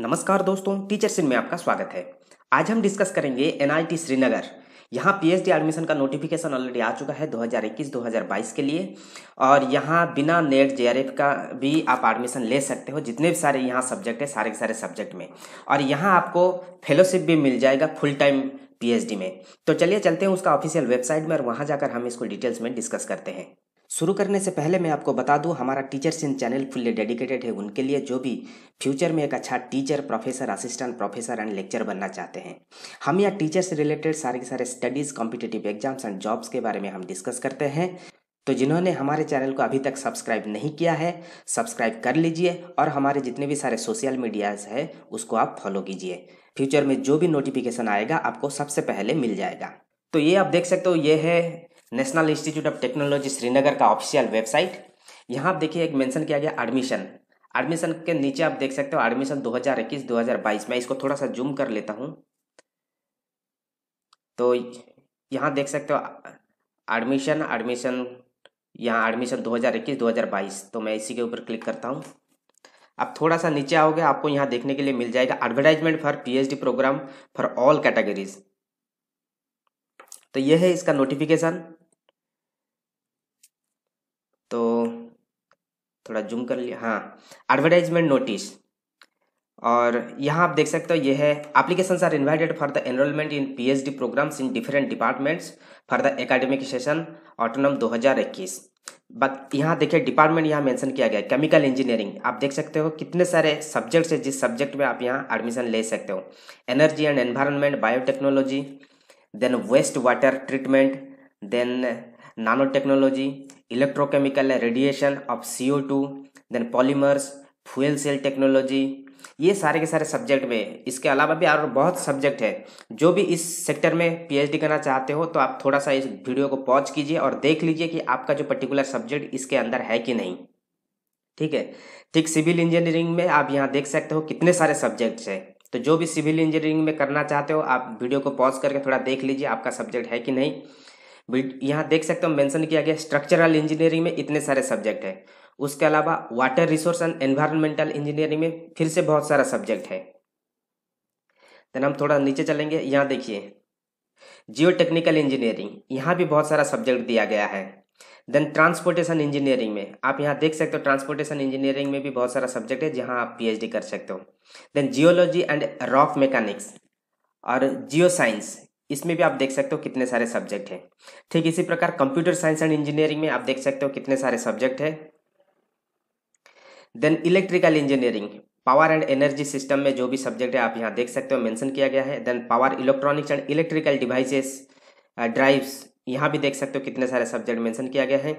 नमस्कार दोस्तों टीचर सिंह में आपका स्वागत है आज हम डिस्कस करेंगे एनआईटी श्रीनगर यहाँ पीएचडी एडमिशन का नोटिफिकेशन ऑलरेडी आ चुका है 2021-2022 के लिए और यहाँ बिना नेट जे e का भी आप एडमिशन ले सकते हो जितने भी सारे यहाँ सब्जेक्ट है सारे के सारे सब्जेक्ट में और यहाँ आपको फेलोशिप भी मिल जाएगा फुल टाइम पीएचडी में तो चलिए चलते हैं उसका ऑफिशियल वेबसाइट में और वहाँ जाकर हम इसको डिटेल्स में डिस्कस करते हैं शुरू करने से पहले मैं आपको बता दूं हमारा teacher Singh channel fully dedicated है उनके लिए जो भी फ्यूचर में एक अच्छा teacher professor assistant professor and lecture बनना चाहते हैं हम यहाँ टीचर से रिलेटेड सारे के सारे studies competitive exams and jobs के बारे में हम डिस्कस करते हैं तो जिन्होंने हमारे चैनल को अभी तक सब्सक्राइब नहीं किया है सब्सक्राइब कर लीजिए और हमारे जितने भी सारे सोशल मीडियाज़ है उसको आप फॉलो कीजिए फ्यूचर में जो भी नोटिफिकेशन आएगा आपको सबसे पहले मिल जाएगा तो ये आप देख सकते हो ये है National Institute of Technology Srinagar का ऑफिशियल वेबसाइट यहाँ आप देखिए एक मेंशन किया गया एडमिशन एडमिशन के नीचे आप देख सकते हो एडमिशन 2021 2022 मैं इसको थोड़ा सा जूम कर लेता हूँ तो यहाँ देख सकते हो एडमिशन एडमिशन यहाँ एडमिशन 2021 2022 तो मैं इसी के ऊपर क्लिक करता हूँ अब थोड़ा सा नीचे आओगे आपको यहाँ देखने के लिए मिल जाएगा advertisement for P programme for all categories तो यह है इसका नोटिफिकेशन तो थोड़ा जूम कर लिया हाँ एडवर्टाइजमेंट नोटिस और यहाँ आप देख सकते हो ये है applications are invited for the enrolment in PhD programmes in different departments for the academic session autumn 2021 but यहाँ देखिए डिपार्टमेंट यहाँ मेंशन किया गया है केमिकल इंजीनियरिंग आप देख सकते हो कितने सारे सब्जेक्ट्स है जिस सब्जेक्ट में आप यहाँ एडमिशन ले सकते हो energy and environment biotechnology then waste water treatment then nano technology electrochemical है radiation of C O two then polymers fuel cell technology ये सारे के सारे सब्जेक्ट में इसके अलावा भी और बहुत सब्जेक्ट है जो भी इस सेक्टर में पीएचडी करना चाहते हो तो आप थोड़ा सा इस वीडियो को पॉज कीजिए और देख लीजिए कि आपका जो पर्टिकुलर सब्जेक्ट इसके अंदर है कि नहीं ठीक है ठीक सिविल इंजीनियरिंग में आप यहाँ देख सकते हो कितने सारे सब्जेक्ट्स हैं तो जो भी सिविल इंजीनियरिंग में करना चाहते हो आप वीडियो को पॉज करके थोड़ा देख लीजिए आपका सब्जेक्ट है कि नहीं यहाँ देख सकते हो मेंशन किया गया स्ट्रक्चरल इंजीनियरिंग में इतने सारे सब्जेक्ट है उसके अलावा water resource and environmental engineering में फिर से बहुत सारा सब्जेक्ट है देन हम थोड़ा नीचे चलेंगे यहाँ देखिए जियो टेक्निकल इंजीनियरिंग यहाँ भी बहुत सारा सब्जेक्ट दिया गया है देन ट्रांसपोर्टेशन इंजीनियरिंग में आप यहाँ देख सकते हो ट्रांसपोर्टेशन इंजीनियरिंग में भी बहुत सारा सब्जेक्ट है जहाँ आप पी कर सकते हो then geology and rock mechanics और जियो साइंस इसमें भी आप देख सकते हो कितने सारे सब्जेक्ट हैं ठीक इसी प्रकार कंप्यूटर साइंस एंड इंजीनियरिंग में आप देख सकते हो कितने सारे सब्जेक्ट है then electrical engineering power and energy system में जो भी सब्जेक्ट है आप यहाँ देख सकते हो मेंशन किया गया है then power electronics and electrical devices drives यहाँ भी देख सकते हो कितने सारे सब्जेक्ट मेंशन किया गया है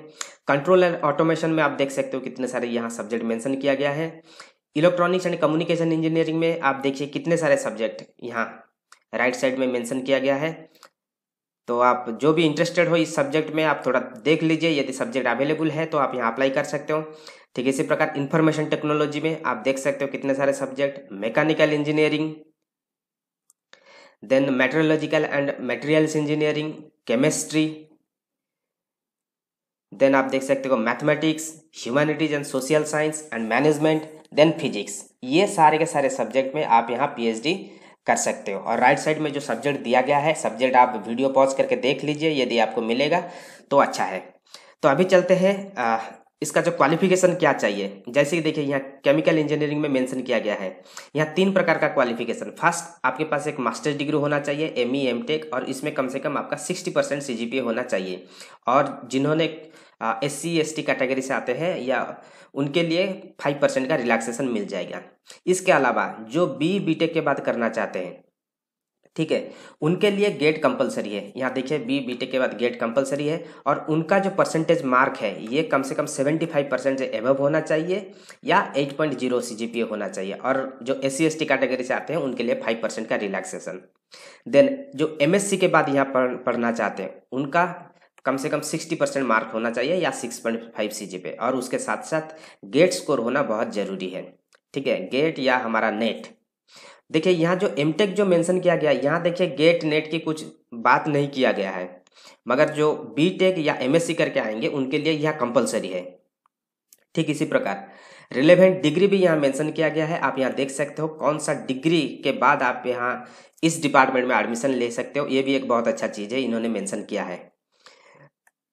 कंट्रोल एंड ऑटोमेशन में आप देख सकते हो कितने सारे यहाँ सब्जेक्ट मेंशन किया गया है इलेक्ट्रॉनिक्स एंड कम्युनिकेशन इंजीनियरिंग में आप देखिए कितने सारे सब्जेक्ट यहाँ राइट साइड में मेंशन किया गया है तो आप जो भी इंटरेस्टेड हो इस सब्जेक्ट में आप थोड़ा देख लीजिए यदि सब्जेक्ट अवेलेबल है तो आप यहाँ अप्लाई कर सकते हो ठीक इसी प्रकार इंफॉर्मेशन टेक्नोलॉजी में आप देख सकते हो कितने सारे subject mechanical engineering then metrological and materials engineering chemistry then आप देख सकते हो mathematics humanities and social science and management then physics ये सारे के सारे सब्जेक्ट में आप यहाँ पीएचडी कर सकते हो और राइट साइड में जो सब्जेक्ट दिया गया है सब्जेक्ट आप वीडियो पॉज करके देख लीजिए यदि आपको मिलेगा तो अच्छा है तो अभी चलते हैं इसका जो क्वालिफिकेशन क्या चाहिए जैसे कि देखिए यहाँ केमिकल इंजीनियरिंग में मेंशन किया गया है यहाँ तीन प्रकार का क्वालिफिकेशन फर्स्ट आपके पास एक मास्टर्स डिग्री होना चाहिए एम ई एम टेक और इसमें कम से कम आपका sixty percent C G P होना चाहिए और जिन्होंने S C S T category से आते हैं या उनके लिए फाइव परसेंट का रिलैक्सेशन मिल जाएगा इसके अलावा जो बी बी टेक के बाद करना चाहते हैं ठीक है उनके लिए गेट कंपलसरी है यहाँ देखिए बी बी टेक के बाद गेट कंपलसरी है और उनका जो परसेंटेज मार्क है ये कम से कम सेवेंटी फाइव परसेंट से एबव होना चाहिए या eight point zero C G P A होना चाहिए और जो S C S T category से आते हैं उनके लिए फाइव परसेंट का रिलैक्सेशन देन जो एम एस सी के बाद यहाँ पढ़ पढ़ना चाहते हैं उनका कम से कम 60 परसेंट मार्क होना चाहिए या 6.5 जी पे और उसके साथ साथ गेट स्कोर होना बहुत ज़रूरी है ठीक है गेट या हमारा नेट देखिए यहाँ जो एमटेक जो मेंशन किया गया यहाँ देखिए गेट नेट की कुछ बात नहीं किया गया है मगर जो बीटेक या एमएससी करके आएंगे उनके लिए यह कंपलसरी है ठीक इसी प्रकार रिलेवेंट डिग्री भी यहाँ मेंशन किया गया है आप यहाँ देख सकते हो कौन सा डिग्री के बाद आप यहाँ इस डिपार्टमेंट में एडमिशन ले सकते हो ये भी एक बहुत अच्छा चीज़ है इन्होंने मेंशन किया है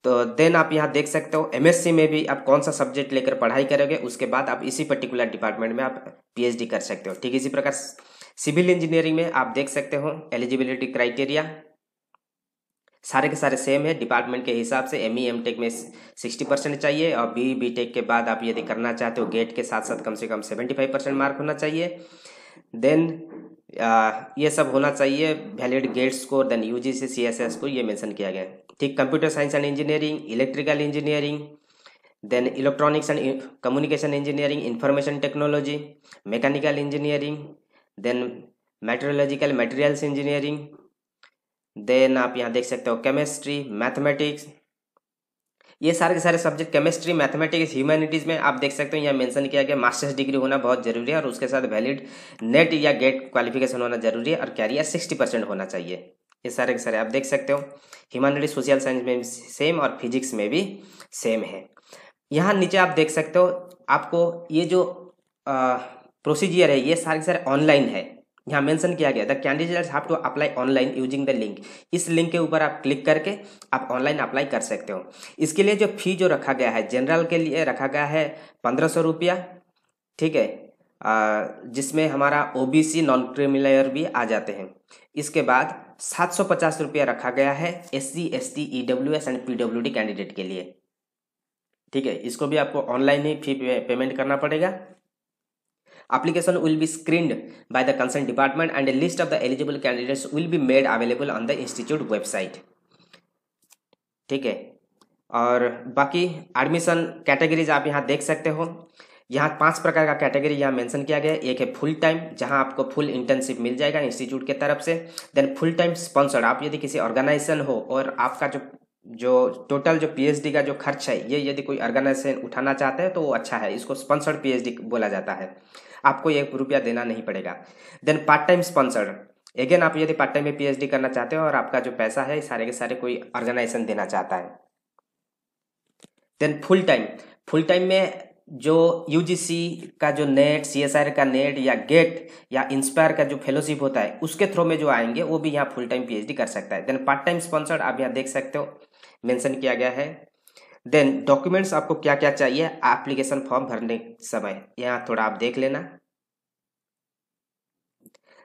तो देन आप यहाँ देख सकते हो एमएससी में भी आप कौन सा सब्जेक्ट लेकर पढ़ाई करोगे उसके बाद आप इसी पर्टिकुलर डिपार्टमेंट में आप पीएचडी कर सकते हो ठीक इसी प्रकार सिविल इंजीनियरिंग में आप देख सकते हो एलिजिबिलिटी क्राइटेरिया सारे के सारे सेम है डिपार्टमेंट के हिसाब से एम ई एम टेक में सिक्सटी परसेंट चाहिए और बी बी टेक के बाद आप यदि करना चाहते हो गेट के साथ साथ कम से कम सेवेंटी फाइव परसेंट मार्क होना चाहिए देन आ, ये सब होना चाहिए वैलिड गेट्स को then U G C C S S को ये मेंशन किया गया ठीक computer science and engineering electrical engineering then electronics and communication engineering information technology mechanical engineering then metrological materials engineering then आप यहाँ देख सकते हो केमिस्ट्री मैथमेटिक्स ये सारे के सारे सब्जेक्ट केमिस्ट्री मैथमेटिक्स ह्यूमैनिटीज़ में आप देख सकते हो यहाँ मेंशन किया गया मास्टर्स डिग्री होना बहुत जरूरी है और उसके साथ वैलिड नेट या गेट क्वालिफिकेशन होना जरूरी है और कैरियर सिक्सटी परसेंट होना चाहिए ये सारे के सारे आप देख सकते हो ह्यूमैनिटीज सोशल साइंस में भी सेम और फिजिक्स में भी सेम है यहाँ नीचे आप देख सकते हो आपको ये जो प्रोसीजियर है ये सारे के सारे ऑनलाइन है यहाँ मेंशन किया गया the candidates have to apply online using the link इस लिंक के ऊपर आप क्लिक करके आप ऑनलाइन अप्लाई कर सकते हो इसके लिए जो फी जो रखा गया है जनरल के लिए रखा गया है पंद्रह सौ रुपया ठीक है जिसमें हमारा ओबीसी नॉन क्रिमिनल भी आ जाते हैं इसके बाद सात सौ पचास रुपया रखा गया है S C S T E W S and P W D candidate के लिए ठीक है इसको भी आपको ऑनलाइन ही फी पेमेंट करना पड़ेगा Application will be screened by the concerned department and a list of the eligible candidates will be made available on the institute website. ठीक है और बाकी एडमिशन कैटेगरीज आप यहाँ देख सकते हो यहाँ पांच प्रकार का कैटेगरी यहाँ मेंशन किया गया है एक है फुल टाइम जहाँ आपको फुल इंटर्नशिप मिल जाएगा इंस्टीट्यूट के तरफ से देन फुल टाइम स्पॉन्सर्ड आप यदि किसी ऑर्गेनाइजेशन हो और आपका जो जो टोटल जो पीएचडी का जो खर्च है ये यदि कोई ऑर्गेनाइजेशन उठाना चाहते हैं तो वो अच्छा है इसको स्पॉन्सर्ड पीएचडी बोला जाता है आपको एक रुपया देना नहीं पड़ेगा then part time sponsored again आप यदि पार्ट टाइम में पीएचडी करना चाहते हो और आपका जो पैसा है सारे के सारे कोई ऑर्गेनाइजेशन देना चाहता है then full time full time में जो यूजीसी का जो नेट सीएसआर का नेट या गेट या इंस्पायर का जो फेलोशिप होता है उसके थ्रू में जो आएंगे वो भी यहाँ फुल टाइम पीएचडी कर सकता है देन पार्ट टाइम स्पॉन्सर्ड आप यहाँ देख सकते हो मेंशन किया गया है देन डॉक्यूमेंट्स आपको क्या क्या चाहिए एप्लीकेशन फॉर्म भरने समय यहाँ थोड़ा आप देख लेना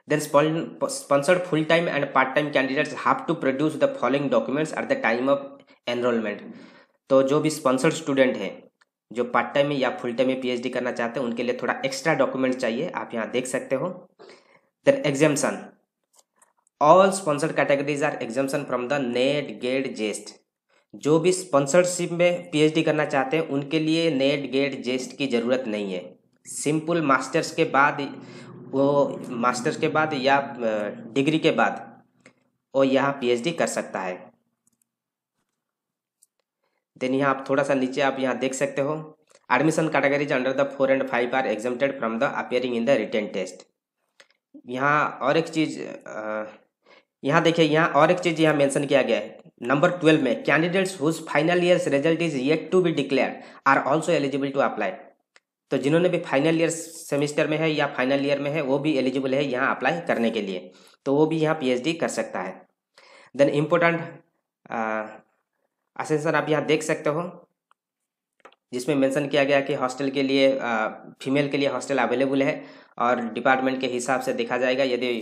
then sponsored full time and part time candidates have to produce the following documents at the time of enrolment तो जो भी स्पॉन्सर्ड स्टूडेंट है जो पार्ट टाइम में या फुल टाइम में पीएचडी करना चाहते हैं उनके लिए थोड़ा एक्स्ट्रा डॉक्यूमेंट चाहिए आप यहाँ देख सकते हो then exemption all sponsored categories are exemption from the NET GATE JEST जो भी स्पॉन्सरशिप में पीएचडी करना चाहते हैं उनके लिए नेट गेट जेस्ट की ज़रूरत नहीं है सिंपल मास्टर्स के बाद वो मास्टर्स के बाद या डिग्री के बाद वो यहाँ पीएचडी कर सकता है देन यहाँ आप थोड़ा सा नीचे आप यहाँ देख सकते हो admission categories under the four and five are exempted from the appearing in the written test यहाँ और एक चीज़ यहाँ देखिए यहाँ और एक चीज़ यहाँ मेंशन किया गया है Number 12 में candidates whose final years result is yet to be declare are also eligible to apply तो जिन्होंने भी फाइनल ईयर सेमेस्टर में है या फाइनल ईयर में है वो भी एलिजिबल है यहाँ अप्लाई करने के लिए तो वो भी यहाँ पीएचडी कर सकता है देन इम्पोर्टेंट असेंसन आप यहाँ देख सकते हो जिसमें मेंशन किया गया कि हॉस्टल के लिए फीमेल के लिए हॉस्टल अवेलेबल है और डिपार्टमेंट के हिसाब से देखा जाएगा यदि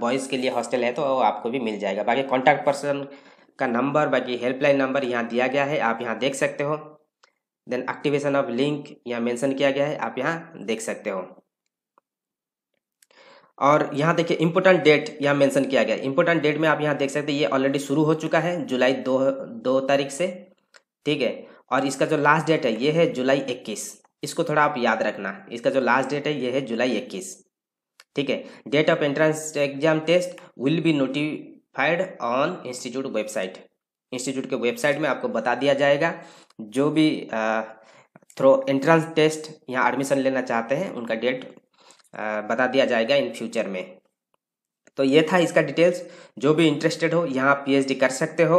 बॉयज़ के लिए हॉस्टल है तो वो आपको भी मिल जाएगा बाकी कॉन्टैक्ट पर्सन का नंबर बाकी हेल्पलाइन नंबर यहाँ दिया गया है आप यहाँ देख सकते हो देन एक्टिवेशन ऑफ लिंक यहाँ मेंशन किया गया है आप यहाँ देख सकते हो और यहाँ देखिए इम्पोर्टेंट डेट यहाँ मेंशन किया गया इम्पोर्टेंट डेट में आप यहाँ देख सकते हैं ये ऑलरेडी शुरू हो चुका है जुलाई दो दो तारीख से ठीक है और इसका जो लास्ट डेट है ये है जुलाई इक्कीस इसको थोड़ा आप याद रखना इसका जो लास्ट डेट है ये है जुलाई इक्कीस ठीक है date of entrance exam test will be notified on institute website institute के वेबसाइट में आपको बता दिया जाएगा जो भी थ्रो एंट्रेंस टेस्ट यहाँ एडमिशन लेना चाहते हैं उनका डेट बता दिया जाएगा इन फ्यूचर में तो ये था इसका डिटेल्स जो भी इंटरेस्टेड हो यहाँ पीएचडी कर सकते हो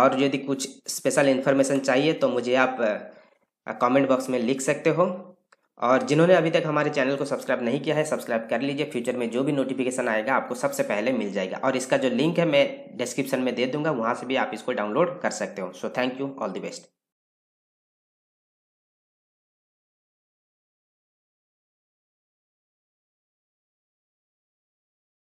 और यदि कुछ स्पेशल इन्फॉर्मेशन चाहिए तो मुझे आप कमेंट बॉक्स में लिख सकते हो और जिन्होंने अभी तक हमारे चैनल को सब्सक्राइब नहीं किया है सब्सक्राइब कर लीजिए फ्यूचर में जो भी नोटिफिकेशन आएगा आपको सबसे पहले मिल जाएगा और इसका जो लिंक है मैं डिस्क्रिप्शन में दे दूंगा वहाँ से भी आप इसको डाउनलोड कर सकते हो so thank you all the best